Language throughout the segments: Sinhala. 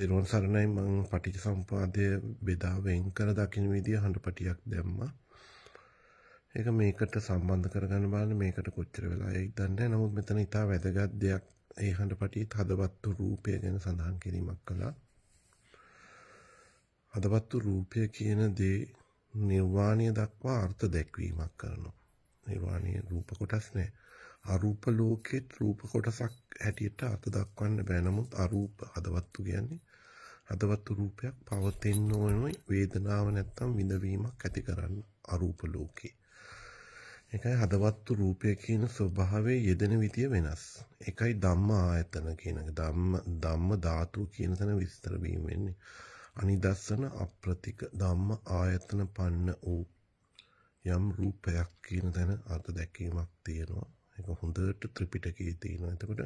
තෙරුවන් සරණයි මං පටිච සම්පාදය බෙදා වෙන් කර දකින විදිය හඬපටියක් දැම්ම ඒක මේකට සම්බන්ධ කරගන්න බාන මේකට කොච්චර වෙලා එක් දන්න නමුත් මෙතන ඉතා වැදගත් දෙයක් ඒ හඬපටිත් හදවත්තු රූපය ගැන සඳහන් කිරීමක් කළා හදවත්තු රූපය කියන දේ නිර්වාණය දක්වා අර්ථ දැක්වීමක් කරනවා නිර්වාණය රූප කොටස් නෑ අරූප ලෝකෙත් රූප කොටසක් හැටියට අත දක්වන්න බෑ නමුත් අරූප හදවත්තු කියන්නේ හදවත් රූපයක් පවතින්න ඕනම වේදනාව නැත්තම් විඳවීමක් ඇති කරන්න අරූප ලෝකේ. එකයි හදවත්තු රූපය කියන ස්වභාවයේ යෙදෙන විදිය වෙනස්. එකයි ධම්ම ආයතන කියන එක. ධම්ම ධම්ම ධාතු කියන තැන විස්තර වීම වෙන්නේ. අනිදස්සන අප්‍රතික ධම්ම ආයතන පන්න වූ යම් රූපයක් කියන තැන අර්ථ දැක්වීමක් තියෙනවා. ඒක හොඳට ත්‍රිපිටකයේ තියෙනවා. එතකොට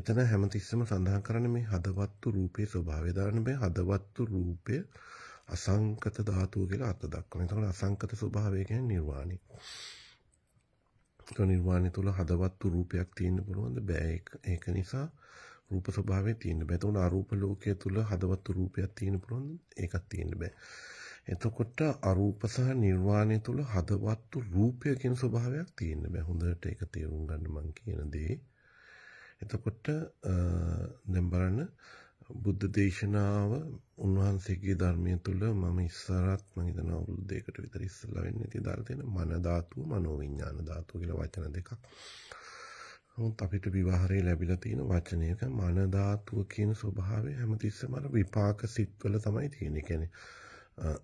එතන හැමතිස්සම සඳහන් කරන්නේ මේ හදවත්තු රූපේ ස්වභාවය දාන්න බෑ. හදවත්තු රූපය අසංකත ධාතුව කියලා අර්ථ දක්වනවා. එතකොට අසංකත ස්වභාවය කියන්නේ නිර්වාණය. ඒ නිර්වාණය තුල හදවත්තු රූපයක් තියෙන්න පුළුවන්ද? බෑ. ඒක නිසා රූප ස්වභාවය තියෙන්න බෑ. එතකොට අරූප ලෝකයේ තුල හදවත්තු රූපයක් තියෙන්න පුළුවන්ද? ඒකක් තියෙන්න බෑ. එතකොට අරූප සහ නිර්වාණය තුල හදවත්තු රූපය කියන ස්වභාවයක් තියෙන්න බෑ. හොඳට ඒක තේරුම් ගන්න මම කියන දේ. එතකොට දැන් බලන්න බුද්ධ දේශනාව උන්වහන්සේගේ ධර්මය තුල මම ඉස්සරහත් මම හිතන අවුරුදු දෙකකට විතර ඉස්සලා වෙන්නේ ඉතින් දාලා තියෙන මන ධාතුව මනෝ විඥාන ධාතුව කියලා වචන දෙකක්. නමුත් අපිට විවාහරේ ලැබිලා තියෙන වචනයක මන ධාතුව කියන ස්වභාවය හැමතිස්සෙම අර විපාක සිත්වල තමයි තියෙන්නේ. කියන්නේ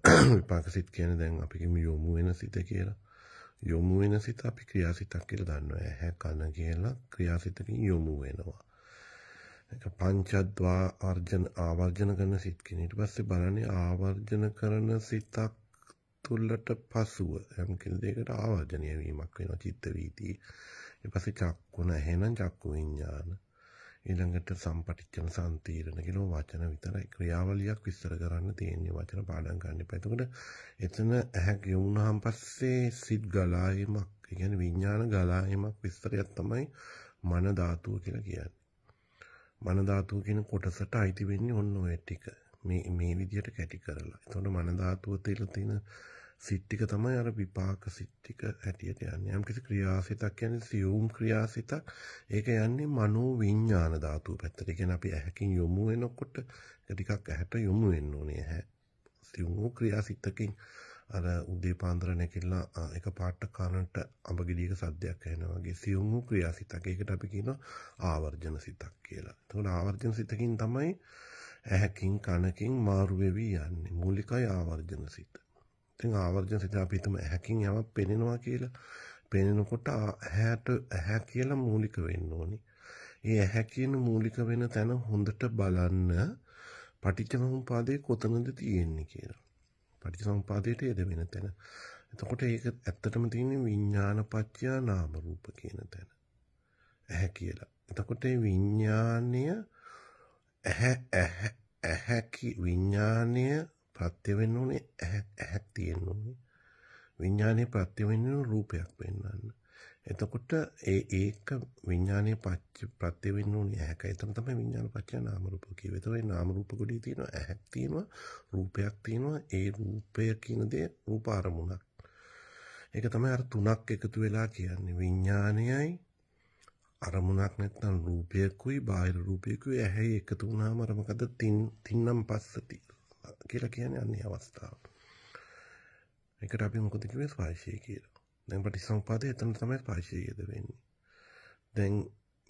විපාක සිත් කියන්නේ දැන් අපි කිමු යොමු වෙන සිත කියලා. යොමු වෙන සිත අපි ක්‍රියාසිතක් කියලා දන්නවා. ඇහැ කන කියලා ක්‍රියාසිතකින් යොමු වෙනවා. ඒක පංචද්වා ආර්ජන ආවර්ජන කරන සිත් කියන. ඊට පස්සේ බලන්නේ ආවර්ජන කරන සිතක් තුලට පසුව යම් කිසි දෙයකට ආවර්ජනය වීමක් වෙනවා චිත්ත වීතිය. ඊට පස්සේ චක්කුණ එහෙනම් චක්කු විඥාන. ඊළඟට සම්පටිච්චන සම්තීරණ කියලා වචන විතරයි ක්‍රියාවලියක් විස්තර කරන්න තියෙන්නේ වචන පාඩම් ගන්න එපා. එතකොට එතන ඇහැක් යොමුනහම පස්සේ සිත් ගලායමක්, ඒ කියන්නේ විඥාන ගලායමක් විස්තරයක් තමයි මන ධාතුව කියලා කියන්නේ. මන ධාතුව කියන කොටසට අයිති වෙන්නේ ඔන්න ඔය ටික. මේ මේ විදිහට කැටි කරලා. එතකොට මන ධාතුව තියලා තියෙන සිට්ටික තමයි අර විපාක සිට්ටික හැටියට යන්නේ. යම්කිසි ක්‍රියාසිතක් කියන්නේ සියුම් ක්‍රියාසිතක්. ඒක යන්නේ මනෝ විඥාන ධාතුව පැත්තට. ඒ කියන්නේ අපි ඇහැකින් යොමු වෙනකොට ටිකක් ඇහැට යොමු වෙන්න ඕනේ ඇහැ. සියුම් ක්‍රියාසිතකින් අර උදේ පාන්දර නැගිටලා එක පාට කනට අඹගෙඩියක සද්දයක් ඇහෙනවා වගේ සියුම් ක්‍රියාසිතක්. ඒකට අපි කියනවා ආවර්ජන සිතක් කියලා. එතකොට ආවර්ජන සිතකින් තමයි ඇහැකින් කනකින් මාරු වෙවි යන්නේ. මූලිකයි ආවර්ජන සිත. ඉතින් ආවර්ජන සිත අපි හිතමු ඇහැකින් යමක් පෙනෙනවා කියලා. පෙනෙනකොට ඇහැට ඇහැ කියලා මූලික වෙන්න ඕනි. ඒ ඇහැ කියන මූලික වෙන තැන හොඳට බලන්න පටිච්චසමුපාදයේ කොතනද තියෙන්නේ කියලා. පටිච්චසමුපාදයට යෙද වෙන තැන. එතකොට ඒක ඇත්තටම තියෙන්නේ විඥානපච්චයා නාම රූප කියන තැන. ඇහැ කියලා. එතකොට මේ විඥානය ඇහැ ඇහැ ඇහැ කි විඥානය ප්‍රත්‍ය වෙන්න ඕනේ ඇහක් තියෙන්න ඕනේ. විඥානයේ ප්‍රත්‍ය වෙන්නේ රූපයක් වෙන්නන්න. එතකොට ඒ ඒක විඥානයේ ප්‍රත්‍ය වෙන්න ඕනේ ඇහක. එතන තමයි විඥාන පත්‍ය නාම රූප කියවේ. එතකොට ඒ නාම රූප කොටේ තියෙනවා ඇහක් තියෙනවා රූපයක් තියෙනවා ඒ රූපය කියන දේ රූප අරමුණක්. ඒක තමයි අර තුනක් එකතු වෙලා කියන්නේ විඥානයයි අරමුණක් නැත්නම් රූපයකුයි බාහිර රූපයකුයි ඇහැයි එකතු වුණාම අර මොකද තින්නම් පස්සති කියලා කියන්නේ අන්නේ අවස්ථාව. ඒකට අපි මොකද කිව්වේ ස්පර්ශය කියලා. දැන් ප්‍රතිසම්පාදේ එතන තමයි ස්පර්ශයද වෙන්නේ. දැන්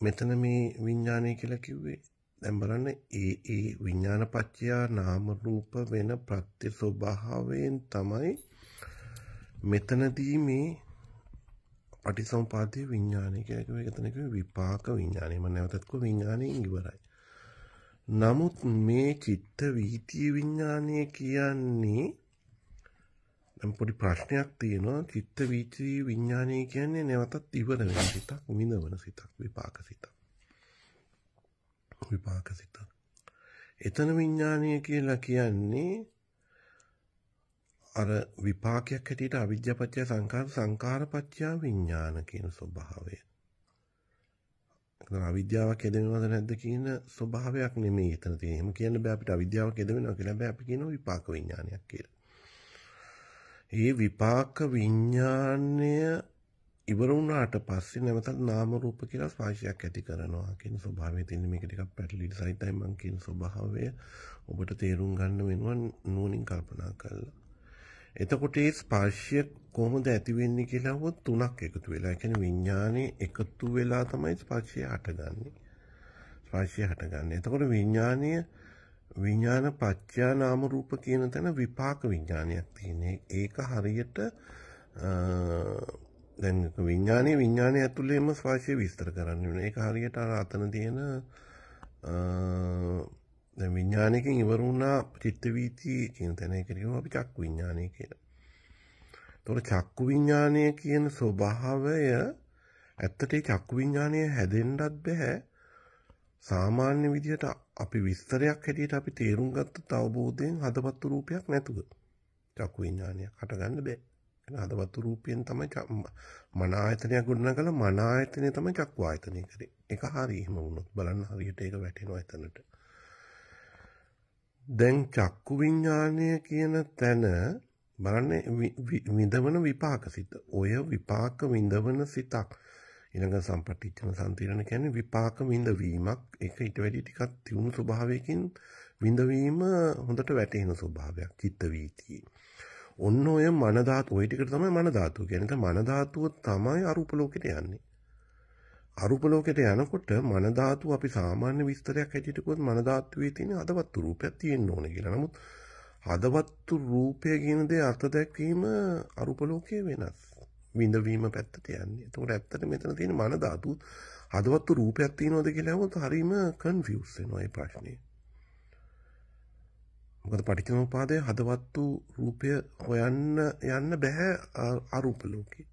මෙතන මේ විඥානය කියලා කිව්වේ දැන් බලන්න ඒ ඒ විඥානපච්චයා නාම රූප වෙන ප්‍රත්‍ය ස්වභාවයෙන් තමයි මෙතනදී මේ පටිසම්පාදේ විඥානය කියලා කිව්වේ එතන කිව්වේ විපාක විඥානය. මම නැවතත් කිව්වා විඥානයෙන් ඉවරයි. නමුත් මේ චිත්ත වීතිය විඤ්ඥානය කියන්නේ පොඩි ප්‍රශ්නයක් තියෙනවා චිත්ත වීතිී විඤ්ඥානය කියන්නේ නැවතත් ඉවර වෙන සිතක් මිඳ වන සිතක් විපාක සිත විපාක සිත එතන විඤ්ඥානය කියලා කියන්නේ අර විපාකයක් හැටියට අවිද්‍යපච්චය සංකාර සංකාරපච්චා විඤ්ඥාන කියන ස්වභාවය එතන අවිද්‍යාවක් ඇදෙනවද නැද්ද කියන ස්වභාවයක් නෙමෙයි එතන තියෙන්නේ. එහෙම කියන්න බෑ අපිට අවිද්‍යාවක් ඇදෙනවා කියලා බෑ අපි කියනවා විපාක විඥානයක් කියලා. ඒ විපාක විඥානය ඉවර වුණාට පස්සේ නැවතත් නාම රූප කියලා ස්පර්ශයක් ඇති කරනවා කියන ස්වභාවය තියෙන මේක ටිකක් පැටලී සහිතයි මම කියන ස්වභාවය ඔබට තේරුම් ගන්න වෙනවා නුවණින් කල්පනා කරලා. එතකොට ඒ ස්පර්ශය කොහොමද ඇති වෙන්නේ කියලා වොත් තුනක් එකතු වෙලා. ඒ කියන්නේ විඥානේ එකතු වෙලා තමයි ස්පර්ශය හටගන්නේ. ස්පර්ශය හටගන්නේ. එතකොට විඥානය විඥාන පත්‍යා නාම රූප කියන තැන විපාක විඥානයක් තියෙනවා. ඒක හරියට දැන් විඥානේ විඥානේ ඇතුළේම ස්පර්ශය විස්තර කරන්න වෙනවා. ඒක හරියට අර අතන තියෙන විඤ්ඥානයකින් ඉවරුණා චිත්තවීතිය චින්තනය කිරීම අපි චක්කු විඤ්ඥානය කියන. තොර චක්කු විඤ්ඥානය කියන ස්වභාවය ඇත්තට චක්කු විඤ්ඥානය හැදෙන්ටත් බැහැ සාමාන්‍ය විදිහට අපි විස්තරයක් හැටියට අපි තේරුම් ගත්ත අවබෝධයෙන් හදපත්තු රූපයක් නැතුව චක්කු විඤ්ඥානය කටගන්න බෑ හදපත්තු රූපයෙන් තමයි මනායතනයක් ගොඩන කළ මනායතනය තමයි චක්වායතනය කරේ එක හරි එහෙම වුණොත් බලන්න හරියට ඒක වැටෙනවා ඇතනට දැන් චක්කු විඤ්ඤාණය කියන තැන බලන්න විඳවන විපාක සිත. ඔය විපාක විඳවන සිතක්. ඊළඟ සම්පටිච්ඡන සම්තිරණ කියන්නේ විපාක විඳවීමක්. ඒක ඊට වැඩි ටිකක් තියුණු ස්වභාවයකින් විඳවීම හොඳට වැටෙන ස්වභාවයක්. චිත්ත වීතියේ. ඔන්න ඔය මන ධාතු ඔය ටිකට තමයි මන ධාතුව කියන්නේ. මන ධාතුව තමයි අරූප ලෝකෙට යන්නේ. අරූප ලෝකයට යනකොට මන ධාතු අපි සාමාන්‍ය විස්තරයක් හැටියට කිව්වොත් මන ධාතුවේ තියෙන හදවත්තු රූපයක් තියෙන්න ඕනේ කියලා. නමුත් හදවත්තු රූපය කියන දේ අර්ථ දැක්වීම අරූප ලෝකයේ වෙනස්. විඳවීම පැත්තට යන්නේ. ඒතකොට ඇත්තට මෙතන තියෙන මන ධාතු හදවත්තු රූපයක් තියෙනවද කියලා අහුවොත් හරීම කන්ෆියුස් වෙනවා මේ ප්‍රශ්නේ. මොකද පටිච්චසමුපාදයේ හදවත්තු රූපය හොයන්න යන්න බෑ අරූප ලෝකේ.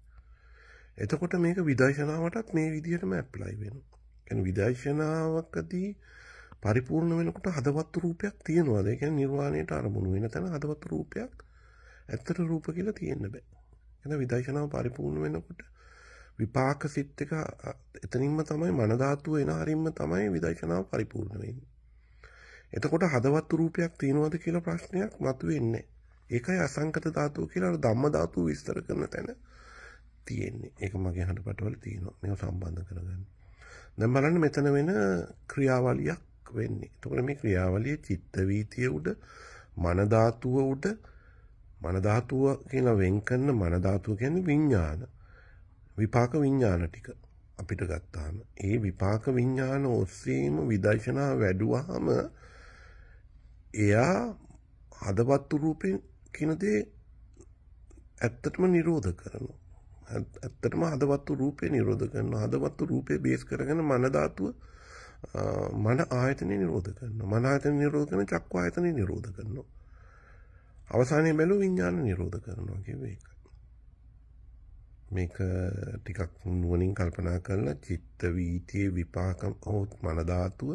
එතකොට මේක විදර්ශනාවටත් මේ විදිහටම ඇප්ලයි වෙනවා. කියන්නේ විදර්ශනාවකදී පරිපූර්ණ වෙනකොට හදවත් රූපයක් තියෙනවා. ඒ කියන්නේ නිර්වාණයට අරමුණු වෙන තැන හදවත් රූපයක් ඇත්තට රූප කියලා තියෙන්න බෑ. එහෙනම් විදර්ශනාව පරිපූර්ණ වෙනකොට විපාක සිත් එක එතනින්ම තමයි මන ධාතුව එන හරින්ම තමයි විදර්ශනාව පරිපූර්ණ වෙන්නේ. එතකොට හදවත් රූපයක් තියෙනවද කියලා ප්‍රශ්නයක් මතුවෙන්නේ නැහැ. ඒකයි අසංකත ධාතුව කියලා ධම්ම ධාතුව විස්තර කරන තැන. තියෙන්නේ. ඒක මගේ හඬපටවල තියෙනවා. මේක සම්බන්ධ කරගන්න. දැන් බලන්න මෙතන වෙන ක්‍රියාවලියක් වෙන්නේ. එතකොට මේ ක්‍රියාවලිය චිත්ත වීතිය උඩ මන ධාතුව උඩ මන ධාතුව කියලා වෙන් කරන මන ධාතුව කියන්නේ විඥාන. විපාක විඥාන ටික අපිට ගත්තාම ඒ විපාක විඥාන ඔස්සේම විදර්ශනා වැඩුවාම එයා හදවත්තු රූපේ කියන දේ ඇත්තටම නිරෝධ කරනවා. ඇත්තටම හදවත්තු රූපය නිරෝධ කරන්න හදවත්තු රූපය බේස් කරගෙන මනධාතුව මන ආයතනය නිරෝධ කරන්න මන ආයතන නිරෝධ කරන චක්ක ආයතනය නිරෝධ කරනවා අවසානයේ බැලු විඤ්ඥාන නිරෝධ කරනවා කිවේ එක මේක ටිකක් නුවනින් කල්පනා කරලා චිත්ත වීතිය විපාකම් ඔහොත් මනධාතුව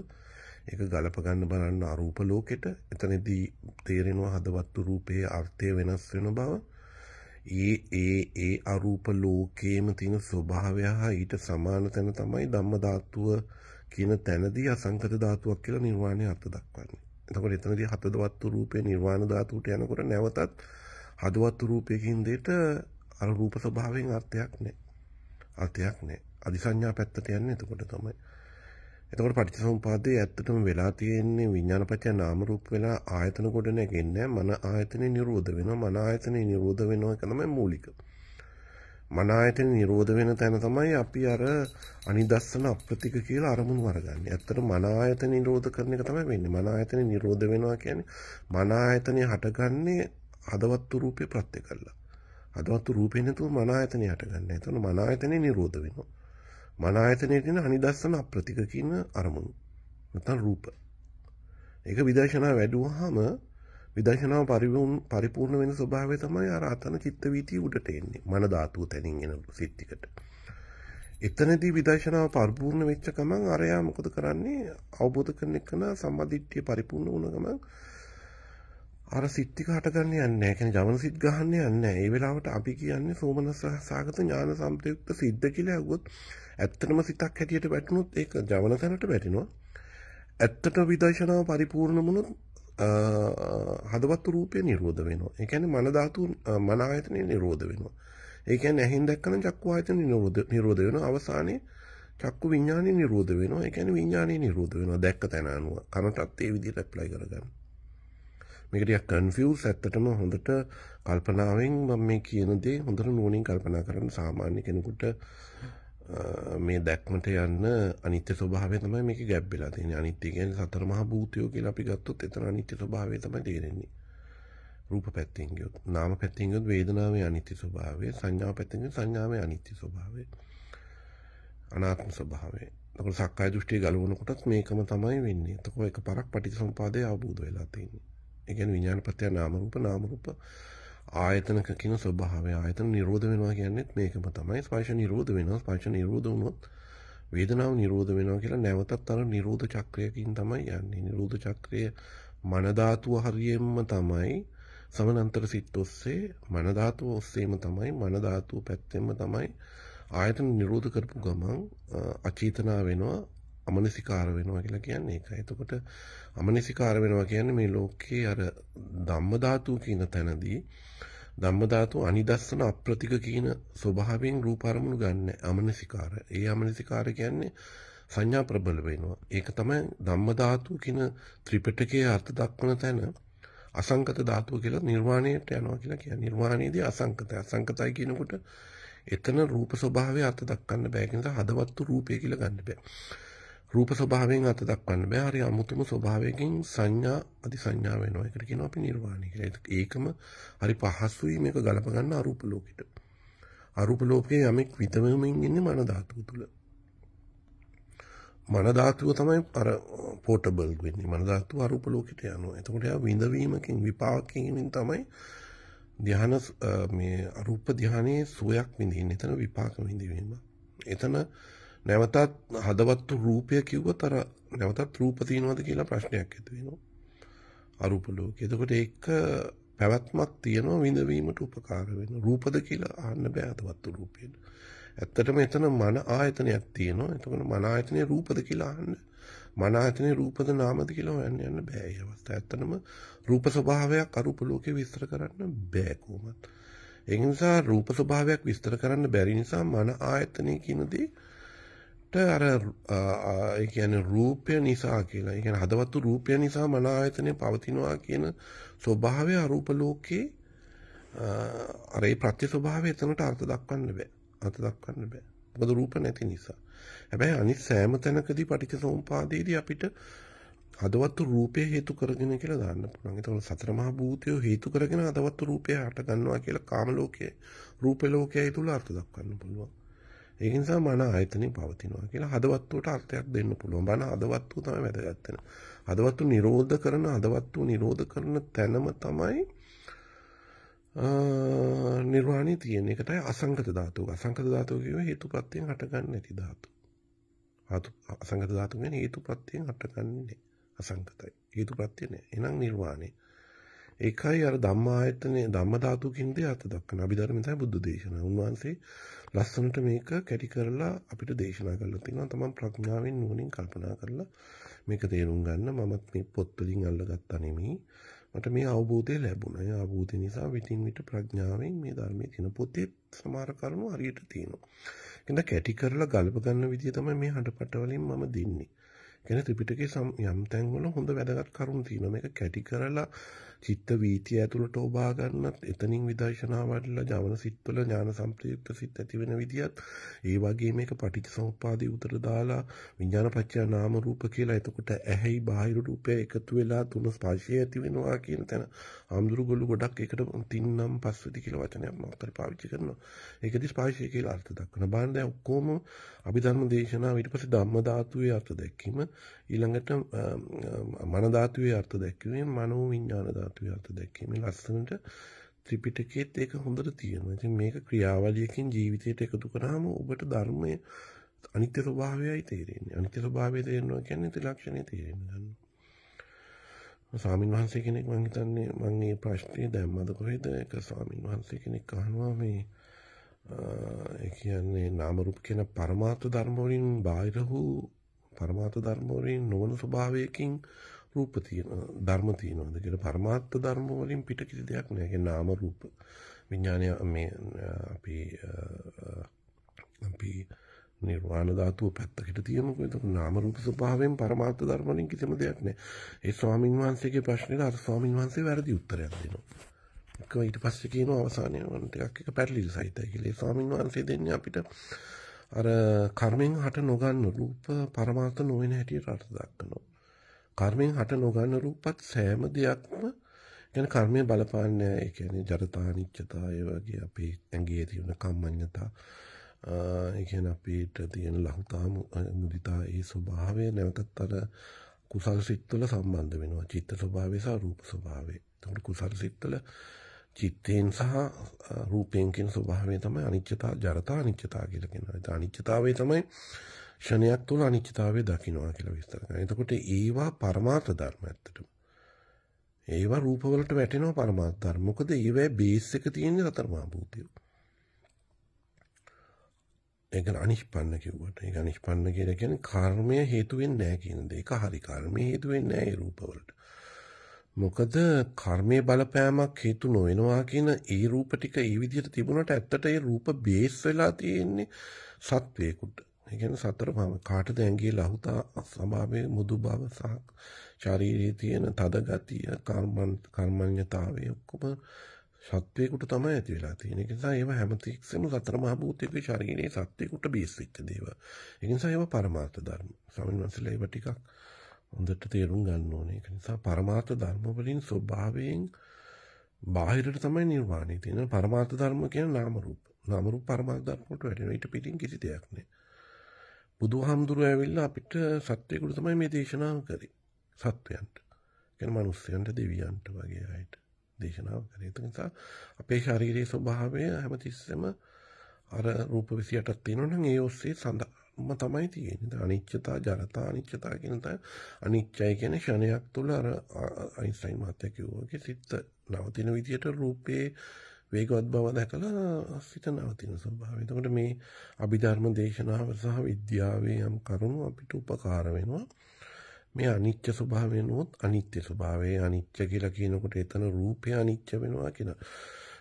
එක ගලපගන්න බලන්න අරූප ලෝකෙට එතනදී තේරෙනවා හදවත්තු රූපයේ අර්ථය වෙනස් වෙන බව ඒ ඒ ඒ අරූප ලෝකයේම තියෙන ස්වභාවය හා ඊට සමාන තැන තමයි ධම්ම ධාතුව කියන තැනදී අසංකත ධාතුවක් කියලා නිර්වාණය අර්ථ දක්වන්නේ. එතකොට එතනදී හතදවත් රූපේ නිර්වාණ ධාතුවට යනකොට නැවතත් හදවත් රූපයකින් දෙයට අර රූප ස්වභාවයෙන් අර්ථයක් නැහැ. අර්ථයක් නැහැ. අදිසඤ්ඤා පැත්තට යන්නේ එතකොට තමයි. එතකොට පටිච්චසමුපාදයේ ඇත්තටම වෙලා තියෙන්නේ විඥානපත්‍ය නාම රූප වෙලා ආයතන කොට නැගෙන්නේ මන ආයතනේ නිරෝධ වෙනවා මන ආයතනේ නිරෝධ වෙනවා එක තමයි මූලික මන ආයතනේ නිරෝධ වෙන තැන තමයි අපි අර අනිදස්සන අප්‍රතික කියලා අරමුණු අරගන්නේ ඇත්තට මන ආයතනේ නිරෝධ කරන එක තමයි වෙන්නේ මන ආයතනේ නිරෝධ වෙනවා කියන්නේ මන ආයතනේ හටගන්නේ හදවත් රූපේ ප්‍රත්‍ය කරලා හදවත් රූපේ නැතුව මන ආයතනේ හටගන්නේ එතකොට මන ආයතනේ නිරෝධ වෙනවා මන ආයතනයේ තියෙන අනිදස්සන අප්‍රතික කියන අරමුණු නැත්නම් රූප. ඒක විදර්ශනා වැඩුවාම විදර්ශනාව පරිපූර්ණ වෙන ස්වභාවය තමයි අර අතන චිත්ත වීතිය උඩට එන්නේ. මන ධාතුව තැනින් එන සිත්තිකට. එතනදී විදර්ශනාව පරිපූර්ණ වෙච්ච ගමන් අරයා මොකද කරන්නේ? අවබෝධ කරන එක සම්මාදිට්ඨිය පරිපූර්ණ වුණ ගමන් අර සිත්තික හටගන්න යන්න ැන ජවන සිත් ගහන්න යන්න ඒ වෙලාවට අපි කියන්නේ සෝමනස සාගත ඥාන සම්පයුක්ත සිද්ධ කියල ඇගොත් ඇත්තනම සිතක් හැටියට වැටනුත් ඒ ජවන තැනට වැටෙනවා ඇත්තට විදර්ශනාව පරිපූර්ණමුණුත් හදවත් රූපය නිරෝධ වෙනවා. ඒ කියන්නේ මන ධාතු මන ආයතනය නිරෝධ වෙනවා. ඒ කියන්නේ ඇහෙන් දැක්කම චක්කු ආයතන නිරෝධ නිරෝධ වෙනවා. අවසානයේ චක්කු විඥානය නිරෝධ වෙනවා. ඒ කියන්නේ විඥානය නිරෝධ වෙනවා. දැක්ක තැන අනුව. කනටත් ඒ විදිහට ඇප්ලයි කරගන්න. මේක ටිකක් කන්ෆියුස් ඇත්තටම හොඳට කල්පනාවෙන් මම මේ කියන දේ හොඳට නුවණින් කල්පනා කරන සාමාන්‍ය කෙනෙකුට මේ දැක්මට යන්න අනිත්‍ය ස්වභාවය තමයි මේක ගැබ් වෙලා තියෙන්නේ. අනිත්‍ය කියන්නේ සතර මහා භූතයෝ කියලා අපි ගත්තොත් එතන අනිත්‍ය ස්වභාවය තමයි තේරෙන්නේ. රූප පැත්තෙන් ගියොත්, නාම පැත්තෙන් ගියොත් වේදනාවේ අනිත්‍ය ස්වභාවය, සංඥා පැත්තෙන් ගියොත් සංඥාවේ අනිත්‍ය ස්වභාවය. අනාත්ම ස්වභාවය. එතකොට සක්කාය දෘෂ්ටිය ගලවනකොටත් මේකම තමයි වෙන්නේ. එතකොට එකපාරක් පටිච්චසමුපාදය අවබෝධ වෙලා තියෙන්නේ. ඒ කියන්නේ විඥානපත්‍ය නාම රූප නාම රූප ආයතනක කියන ස්වභාවය ආයතන නිරෝධ වෙනවා කියන්නේත් මේකම තමයි ස්පර්ශ නිරෝධ වෙනවා ස්පර්ශ නිරෝධ වුණොත් වේදනාව නිරෝධ වෙනවා කියලා නැවතත් අර නිරෝධ චක්‍රයකින් තමයි යන්නේ නිරෝධ චක්‍රය මන ධාතුව හරියෙන්ම තමයි සමනන්තර සිත් ඔස්සේ මන ධාතුව ඔස්සේම තමයි මන ධාතුව පැත්තෙන්ම තමයි ආයතන නිරෝධ කරපු ගමන් අචේතනා වෙනවා අමනසිකාර වෙනවා කියලා කියන්නේ ඒකයි. එතකොට අමනසිකාර වෙනවා කියන්නේ මේ ලෝකේ අර ධම්ම ධාතු කියන තැනදී ධම්ම ධාතු අනිදස්සන අප්‍රතික කියන ස්වභාවයෙන් රූප අරමුණු ගන්න අමනසිකාර. ඒ අමනසිකාර කියන්නේ සංඥා ප්‍රබල වෙනවා. ඒක තමයි ධම්ම ධාතු කියන ත්‍රිපිටකයේ අර්ථ දක්වන තැන අසංකත ධාතුව කියලා නිර්වාණයට යනවා කියලා කියන්නේ. නිර්වාණයේදී අසංකතයි. අසංකතයි කියනකොට එතන රූප ස්වභාවය අර්ථ දක්වන්න බෑ කියන නිසා හදවත්තු රූපය කියලා ගන්න බෑ. රූප ස්වභාවයෙන් අත දක්වන්න බෑ. හරි අමුතුම ස්වභාවයකින් සංඥා අධි සංඥා වෙනවා. ඒකට කියනවා අපි නිර්වාණය කියලා. ඒකම හරි පහසුයි මේක ගලප ගන්න අරූප ලෝකෙට. අරූප ලෝකයේ යමෙක් විතමමින් ඉන්නේ මන ධාතුව තුල. මන ධාතුව තමයි අර පෝටබල් වෙන්නේ. මන ධාතුව අරූප ලෝකෙට යනවා. එතකොට යා විඳවීමකින් විපාකයෙන් තමයි ධ්‍යාන මේ අරූප ධ්‍යානයේ සුවයක් විඳින්න. එතන විපාක විඳවීම. එතන නැවතත් හදවත්තු රූපය කිව්වොත් අර නැවතත් රූප තියෙනවද කියලා ප්‍රශ්නයක් ඇති වෙනවා. අරූප ලෝකේ. එතකොට ඒක පැවැත්මක් තියෙනවා විඳවීමට උපකාර වෙන. රූපද කියලා අහන්න බෑ හදවත්තු රූපයෙන්. ඇත්තටම එතන මන ආයතනයක් තියෙනවා. එතකොට මන ආයතනේ රූපද කියලා අහන්න. මන ආයතනේ රූපද නාමද කියලා හොයන්න යන්න බෑ මේ අවස්ථාව. ඇත්තටම රූප ස්වභාවයක් අරූප ලෝකේ විස්තර කරන්න බෑ කොහොමත්. ඒ නිසා රූප ස්වභාවයක් විස්තර කරන්න බැරි නිසා මන ආයතනේ කියන දේ මට අර කියන්නේ රූපය නිසා කියලා. ඒ කියන්නේ හදවතු රූපය නිසා මන ආයතනය පවතිනවා කියන ස්වභාවය අරූප ලෝකේ අර ඒ ප්‍රත්‍ය ස්වභාවය එතනට අර්ථ දක්වන්න බෑ. අර්ථ දක්වන්න බෑ. මොකද රූප නැති නිසා. හැබැයි අනිත් සෑම තැනකදී පටිච්චසමුපාදයේදී අපිට හදවතු රූපය හේතු කරගෙන කියලා දාන්න පුළුවන්. ඒතකොට සතර මහා භූතය හේතු කරගෙන හදවතු රූපය හට ගන්නවා කියලා කාම ලෝකයේ රූප ලෝකයේ තුල අර්ථ දක්වන්න පුළුවන්. ඒක නිසා මන ආයතනෙ පවතිනවා කියලා හදවත්වට අර්ථයක් දෙන්න පුළුවන්. මන හදවත්ව තමයි වැදගත් වෙන. හදවත්ව නිරෝධ කරන හදවත්ව නිරෝධ කරන තැනම තමයි නිර්වාණය තියෙන එකටයි අසංගත ධාතුව. අසංගත ධාතුව කියුවේ හේතුප්‍රත්‍යයෙන් හටගන්නේ නැති ධාතුව. අසංගත ධාතුව කියන්නේ හේතුප්‍රත්‍යයෙන් හටගන්නේ නැහැ. අසංගතයි. හේතුප්‍රත්‍ය නැහැ. එහෙනම් නිර්වාණය. ඒකයි අර ධම්මායතනේ ධම්ම ධාතු කියන දේ අත දක්වන අභිධර්මය තමයි බුද්ධ දේශනාව. උන්වහන්සේ ලස්සනට මේක කැටි කරලා අපිට දේශනා කරලා තිනවා. තමන් ප්‍රඥාවෙන් නුවණින් කල්පනා කරලා මේක තේරුම් ගන්න මමත් මේ පොත් වලින් අල්ලගත්තා නෙමෙයි. මට මේ අවබෝධය ලැබුණා. ඒ අවබෝධය නිසා විтин විට ප්‍රඥාවෙන් මේ ධර්මයේ තියෙන පොතේ සමහර කරුණු හරියට තියෙනවා. එතන කැටි කරලා ගලප ගන්න විදිය තමයි මේ හඬපට වලින් මම දෙන්නේ. කියන්නේ ත්‍රිපිටකයේ යම් තැන්වල හොඳ වැදගත් කරුණු තියෙනවා. මේක කැටි කරලා චිත්ත වීතිය ඇතුළට ඔබා ගන්නත් එතනින් විදර්ශනා වඩලා ජවන සිත්වල ඥාන සම්ප්‍රයුක්ත සිත් ඇති වෙන විදියත් ඒ වගේ මේක පටිච්චසමුප්පාදේ උතර දාලා විඥාන පත්‍ය නාම රූප කියලා එතකොට ඇහැයි බාහිර රූපය එකතු වෙලා තුන ස්පර්ශය ඇති වෙනවා කියන තැන ආම්දුරු ගොළු ගොඩක් එකට තින්නම් පස්වති කියලා වචනයක් මම කර පාවිච්චි කරනවා ඒකදී ස්පර්ශය කියලා අර්ථ දක්වන බාහිර දැන් ඔක්කොම අභිධර්ම දේශනාව ඊට පස්සේ ධම්ම ධාතුවේ අර්ථ දැක්වීම ඊළඟට මන ධාතුවේ අර්ථ දැක්වීම මනෝ විඥාන ධාතුව නාට්‍යවලත දැක්කේ මේ ලස්සනට ත්‍රිපිටකයේත් ඒක හොඳට තියෙනවා. ඉතින් මේක ක්‍රියාවලියකින් ජීවිතයට එකතු කරාම ඔබට ධර්මයේ අනිත්‍ය ස්වභාවයයි තේරෙන්නේ. අනිත්‍ය ස්වභාවය තේරෙනවා කියන්නේ ත්‍රිලක්ෂණය තේරෙන්න ගන්නවා. ස්වාමින් වහන්සේ කෙනෙක් මං හිතන්නේ මං මේ ප්‍රශ්නේ දැම්මද කොහෙද ඒක ස්වාමින් වහන්සේ කෙනෙක් අහනවා මේ ඒ කියන්නේ නාම රූප කියන පරමාර්ථ ධර්ම වලින් බාහිර වූ පරමාර්ථ ධර්ම වලින් නොවන ස්වභාවයකින් රූප තියෙන ධර්ම තියෙනවද කියලා පරමාර්ථ ධර්ම වලින් පිට කිසි දෙයක් නෑ. ඒ නාම රූප විඥානය මේ අපි අපි නිර්වාණ ධාතුව පැත්තකට තියමුකෝ. එතකොට නාම රූප ස්වභාවයෙන් පරමාර්ථ ධර්ම වලින් කිසිම දෙයක් නෑ. ඒ ස්වාමින් වහන්සේගේ ප්‍රශ්නෙට අර ස්වාමින් වහන්සේ වැරදි උත්තරයක් දෙනවා. එක ඊට පස්සේ කියනවා අවසානයේ වන් ටිකක් එක පැටලිලි සහිතයි කියලා. ඒ ස්වාමින් වහන්සේ දෙන්නේ අපිට අර කර්මෙන් හට නොගන්න රූප පරමාර්ථ නොවන හැටියට අර්ථ දක්වනවා. කර්මයෙන් හට නොගන්න රූපත් සෑම දෙයක්ම يعني කර්මය බලපාන්නේ ඒ කියන්නේ ජරතානිච්චතා ඒ වගේ අපේ ඇඟේ තියෙන කම්මඤ්ඤතා ඒ කියන්නේ අපිට තියෙන ලහුතා මුදිතා ඒ ස්වභාවය නැවතත් අර කුසල් සිත්වල සම්බන්ධ වෙනවා චිත්ත ස්වභාවය සහ රූප ස්වභාවය. ඒතකොට කුසල් සිත්වල චිත්තයෙන් සහ රූපයෙන් කියන ස්වභාවය තමයි අනිච්චතා ජරතා අනිච්චතා කියලා කියනවා. ඒ අනිච්චතාවය තමයි ෂණයක් තුල අනිත්‍යතාවය දකින්නවා කියලා විස්තර කරනවා. එතකොට ඒවා පරමාර්ථ ධර්ම ඇත්තටම. ඒවා රූපවලට වැටෙනවා පරමාර්ථ ධර්ම. මොකද ඒවැ බේස් එක තියෙන්නේ හතර මහා භූතය. ඒක අනිෂ්පන්න කිව්වට. ඒක අනිෂ්පන්න කියලා කියන්නේ කර්මය හේතු වෙන්නේ නැහැ කියන දේ. ඒක හරි කර්මය හේතු වෙන්නේ නැහැ ඒ රූපවලට. මොකද කර්මයේ බලපෑමක් හේතු නොවෙනවා කියන ඒ රූප ටික ඒ විදිහට තිබුණාට ඇත්තට ඒ රූප බේස් වෙලා තියෙන්නේ සත්වයකට. ඒ කියන්නේ සතර මම කාටද ඇඟේ ලහුතා ස්වභාවයේ මුදු බව සහ ශාරීරියේ තියෙන තද ගතිය කර්මන් කර්මඤ්‍යතාවය ඔක්කොම සත්වයකට තමයි ඇති වෙලා තියෙන්නේ. ඒ නිසා ඒව හැමතිස්සෙම සතර මහා භූතයේ ශාරීරියේ සත්වයකට බීස්විච්ච දේව. ඒ නිසා ඒව පරමාර්ථ ධර්ම. ස්වාමීන් වහන්සේලා ඒව ටිකක් හොඳට තේරුම් ගන්න ඕනේ. ඒ නිසා පරමාර්ථ ධර්ම වලින් ස්වභාවයෙන් බාහිරට තමයි නිර්වාණය තියෙන්නේ. පරමාර්ථ ධර්ම කියන්නේ නාම රූප. නාම රූප පරමාර්ථ ධර්ම වලට වැටෙනවා. ඊට පිටින් කිසි දෙයක් නෑ. බුදු හාමුදුරුව ඇවිල්ල අපිට සත්‍යයකුට තමයි මේ දේශනාව කරේ සත්වයන්ට ගැන මනුස්සයන්ට දෙවියන්ට වගේ අයට දේශනාව කරේ තනිසා අපේ ශරීරයේ ස්වභාවය හැමතිස්සම අර රූප විසි අටත් තියෙනවනම් ඒ ඔස්සේ සඳම තමයි තියෙන්නේ අනිච්චතා ජනතා අනිච්චතා කියනත අනිච්චයි කියන ෂණයක් තුළ අර අයින්ස්ටයින් මහත්තයා කිව්වා වගේ සිත් නවතින විදියට රූපේ වේගවත් බව දැකලා සිත නවතින ස්වභාවය. එතකොට මේ අභිධර්ම දේශනාව සහ විද්‍යාවේ යම් කරුණු අපිට උපකාර වෙනවා. මේ අනිත්‍ය ස්වභාවය නෝත් අනිත්‍ය ස්වභාවය අනිත්‍ය කියලා කියනකොට එතන රූපය අනිත්‍ය වෙනවා කියලා.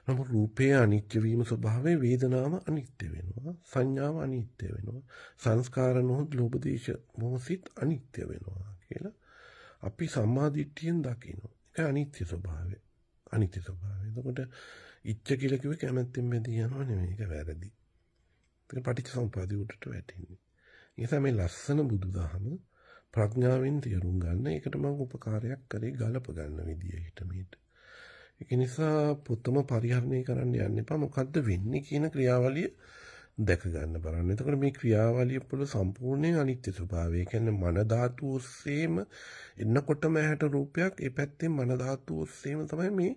නමුත් රූපය අනිත්‍ය වීම ස්වභාවයේ වේදනාව අනිත්‍ය වෙනවා. සංඥාව අනිත්‍ය වෙනවා. සංස්කාර නෝත් ලෝභ දේශ මොහොසිත අනිත්‍ය වෙනවා කියලා අපි සම්මා දිට්ඨියෙන් දකිනවා. ඒක අනිත්‍ය ස්වභාවය. අනිත්‍ය ස්වභාවය. එතකොට ඉච්ච කියලා කිව්වේ කැමැත්තෙන් බැඳී යනවා නෙමෙයි ඒක වැරදි. ඒක පටිච්චසමුප්පාදේ උඩට වැටෙන්නේ. ඒ නිසා මේ ලස්සන බුදුදහම ප්‍රඥාවෙන් තේරුම් ගන්න ඒකට මම උපකාරයක් කරේ ගලප ගන්න විදිය හිටමීට. ඒක නිසා පුතම පරිහරණය කරන්න යන්න එපා. මොකද්ද වෙන්නේ කියන ක්‍රියාවලිය දැක ගන්න බලන්න. එතකොට මේ ක්‍රියාවලිය පුළ සම්පූර්ණයෙන් අනිත්‍ය ස්වභාවය. කියන්නේ මන ධාතු ඔස්සේම එන්නකොටම ඇහැට රූපයක් ඒ පැත්තෙන් මන ධාතු ඔස්සේම තමයි මේ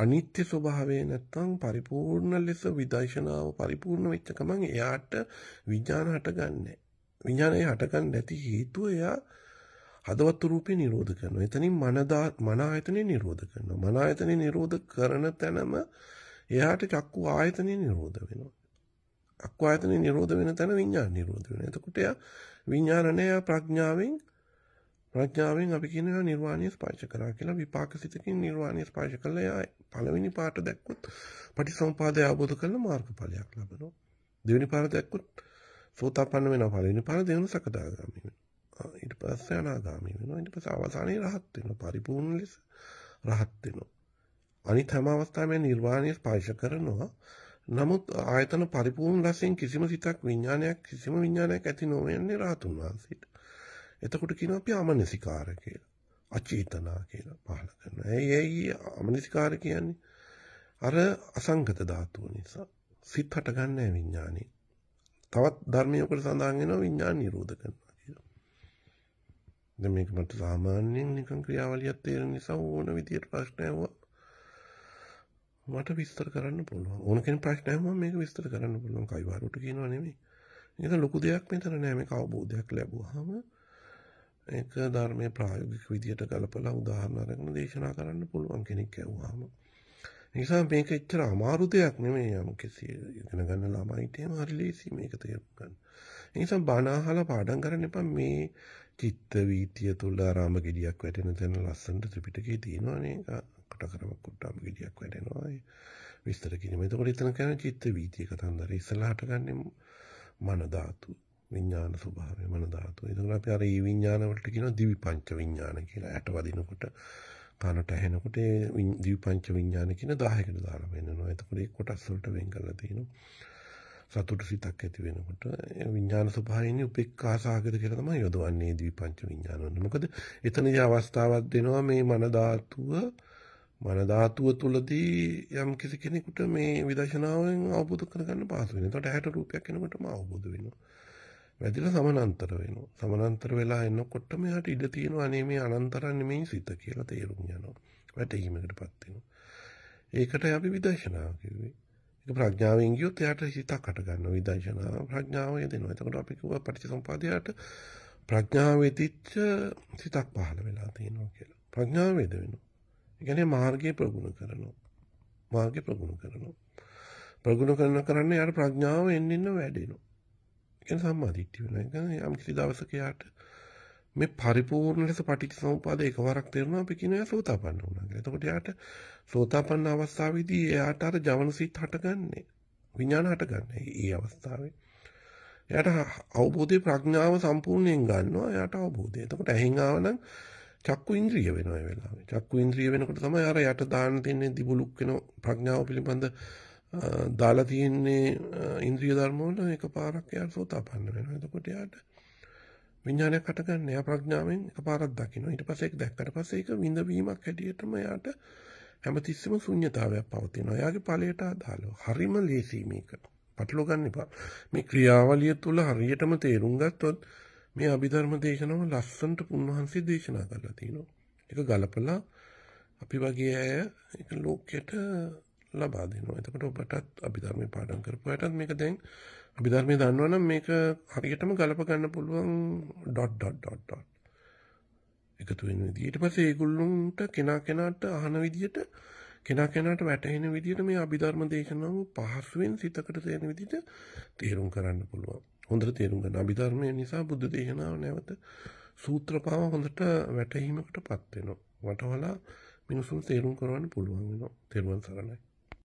අනිත්‍ය ස්වභාවය නැත්තම් පරිපූර්ණ ලෙස විදර්ශනාව පරිපූර්ණ වෙච්ච ගමන් එයාට විඥාන හටගන්නේ. විඥානය හටගන්නේ නැති හේතුව එයා හදවත් රූපේ නිරෝධ කරනවා. එතනින් මනදා මන ආයතනේ නිරෝධ කරනවා. මන ආයතනේ නිරෝධ කරන තැනම එයාට චක්කු ආයතනේ නිරෝධ වෙනවා. චක්කු ආයතනේ නිරෝධ වෙන තැන විඥාන නිරෝධ වෙනවා. එතකොට එයා විඥානණය ප්‍රඥාවෙන් ප්‍රඥාවෙන් අපි කියනවා නිර්වාණය ස්පර්ශ කරා කියලා විපාක සිතකින් නිර්වාණය ස්පර්ශ කළා එයා පළවෙනි පාට දැක්කොත් පටිසම්පාදය අවබෝධ කරන මාර්ගඵලයක් ලැබෙනවා දෙවෙනි පාර දැක්කොත් සෝතාපන්න වෙනවා පළවෙනි පාර දෙවෙනි සකදාගාමි වෙනවා ඊට පස්සේ අනාගාමි වෙනවා ඊට පස්සේ අවසානයේ රහත් වෙනවා පරිපූර්ණ ලෙස රහත් වෙනවා අනිත් හැම අවස්ථාවෙම නිර්වාණය ස්පර්ශ කරනවා නමුත් ආයතන පරිපූර්ණ ලෙසින් කිසිම සිතක් විඥානයක් කිසිම විඥානයක් ඇති නොවෙන්නේ රහතුන් වහන්සේට එතකොට කියන අපි අමනසිකාර කියලා. අචේතනා කියලා පහල කරනවා. ඇයි ඇයි අමනසිකාර කියන්නේ? අර අසංගත ධාතුව නිසා සිත් හටගන්නේ නැහැ විඥානේ. තවත් ධර්මයේ උකට සඳහන් වෙනවා විඥාන නිරෝධ කරනවා කියලා. දැන් මේක මට සාමාන්‍යයෙන් නිකන් ක්‍රියාවලියක් තේරෙන නිසා ඕන විදියට ප්‍රශ්න ඇහුවා. මට විස්තර කරන්න පුළුවන්. ඕන කෙනෙක් ප්‍රශ්න ඇහුවම මේක විස්තර කරන්න පුළුවන්. කයි වාරුවට කියනවා නෙමෙයි. ඒක ලොකු දෙයක් මෙතන නෑ මේක අවබෝධයක් ලැබුවාම එක ධර්මය ප්‍රායෝගික විදියට ගලපලා උදාහරණරගෙන දේශනා කරන්න පුළුවන් කෙනෙක් ඇවවාම. නිසා මේක එච්චර අමාරු දෙයක් නෙමෙයි යම් කෙසේ ඉගෙන ගන්න ළමයිටම හරි ලේසි මේක තේරුම් ගන්න. ඒ නිසා බණ අහලා පාඩම් කරන්න එපා මේ චිත්ත වීතිය තුල ආරාම ගෙඩියක් වැටෙන තැන ලස්සනට ත්‍රිපිටකේ තියෙනවනේ කට කරම කුට්ටාම ගෙඩියක් වැටෙනවා. විස්තර කිරීම. එතකොට එතන කරන චිත්ත වීතිය කතන්දරය ඉස්සලාට ගන්නෙ මන ධාතුව. විඤ්ඥාන ස්වභාවය මන ධාතු එතකට අප අර ඒ විඤ්ඥානවලට කියෙන දිවි පංච විඤ්ඥාන කියලා ඇට වදිනකොට පණට ඇහෙනකොට දිව පංච විඤ්ඥාන කියන දාහකට දාර වෙනවා එතකොට කොටස්සොල්ට වෙන් කරලා තියෙන සතුට සිතක් ඇති වෙනකොට විඤ්ඥාන ස්වභායන උපෙක්කාසාගත කර තම යොදවන්නේ දී පංච විඤ්ඥානන්න මොකද එතන අවස්ථාවත් දෙනවා මේ මනධාතුව මනධාතුව තුළදී යම් කිසි කෙනෙකුට මේ විදශනාවෙන් අවබුදු කරගන්න පාසුවෙන තොට හැට රූපයක් කෙනකටම අවබුදු වෙනවා වැදිලා සමානතර වෙනවා. සමානතර වෙලා එනකොටම එයාට ඉඩ තියෙනවා අනේ මේ අනන්තරන් නෙමෙයි සිත කියලා තේරුම් යනවා. වැටීමකටපත් වෙනවා. ඒකට අපි විදර්ශනාව කිව්වේ. ඒක ප්‍රඥාවෙන් ගියොත් එයාට හිතක් අට ගන්නවා විදර්ශනාව ප්‍රඥාව යදිනවා. එතකොට අපි කිව්වා පටිච්චසමුපාදයට ප්‍රඥාව වෙතිච්ච සිතක් පහළ වෙලා තියෙනවා කියලා. ප්‍රඥාව වේද වෙනවා. ඒ කියන්නේ මාර්ගය ප්‍රගුණ කරනවා. මාර්ගය ප්‍රගුණ කරනවා. ප්‍රගුණ කරන කරන්නේ යාර ප්‍රඥාව එන්න එන්න වැඩෙනවා. කියන්නේ සම්මාදිට්ඨිය වෙනවා. ඒ කියන්නේ යම් කිසි දවසක යාට මේ පරිපූර්ණ ලෙස පටිච්චසමුපාද එකවරක් තේරුණා අපි කියනවා සෝතාපන්න වුණා කියලා. එතකොට යාට සෝතාපන්න අවස්ථාවේදී එයාට අර ජවන සිත් හටගන්නේ. විඥාන හටගන්නේ ඒ අවස්ථාවේ. එයාට අවබෝධයේ ප්‍රඥාව සම්පූර්ණයෙන් ගන්නවා. එයාට අවබෝධය. එතකොට ඇහෙන් ආවනම් චක්කු ඉන්ද්‍රිය වෙනවා ඒ වෙලාවේ. චක්කු ඉන්ද්‍රිය වෙනකොට තමයි අර යට දාන්න තියෙන දිබුලුක් වෙන ප්‍රඥාව පිළිබඳ දාලා තියෙන්නේ ඉන්ද්‍රිය ධර්මවල එක පාරක් යාට සෝතාපන්න වෙනවා. එතකොට යාට විඥානයක් හටගන්න. එයා ප්‍රඥාවෙන් එක පාරක් දකිනවා. ඊට පස්සේ ඒක දැක්කට පස්සේ ඒක විඳවීමක් හැටියටම යාට හැමතිස්සෙම ශුන්්‍යතාවයක් පවතිනවා. එයාගේ ඵලයට අදාළව. හරිම ලේසි මේක. පටලවා ගන්න එපා. මේ ක්‍රියාවලිය තුල හරියටම තේරුම් ගත්තොත් මේ අභිධර්ම දේශනාව ලස්සනට පුණ්වහන්සේ දේශනා කරලා තිනවා. ඒක ගලපලා අපි වගේ අය ඒක ලෝකයට ලබා දෙනවා. එතකොට ඔබටත් අභිධර්මයේ පාඩම් කරපු අයටත් මේක දැන් අභිධර්මයේ දන්නවනම් මේක හරියටම ගලප ගන්න පුළුවන් ඩොට් ඩොට් ඩොට් ඩොට් එකතු වෙන විදිහ. ඊට පස්සේ ඒගොල්ලොන්ට කෙනා කෙනාට අහන විදිහට කෙනා කෙනාට වැටහෙන විදිහට මේ අභිධර්ම දේශනාව පහසුවෙන් සිතකට තේරෙන විදිහට තේරුම් කරන්න පුළුවන්. හොඳට තේරුම් ගන්න. අභිධර්මය නිසා බුද්ධ දේශනාව නැවත සූත්‍රපාව හොඳට වැටහීමකටපත් වෙනවා. වටවලා මිනිසුන් තේරුම් කරවන්න පුළුවන් වෙනවා. තේරුවන් සරණයි.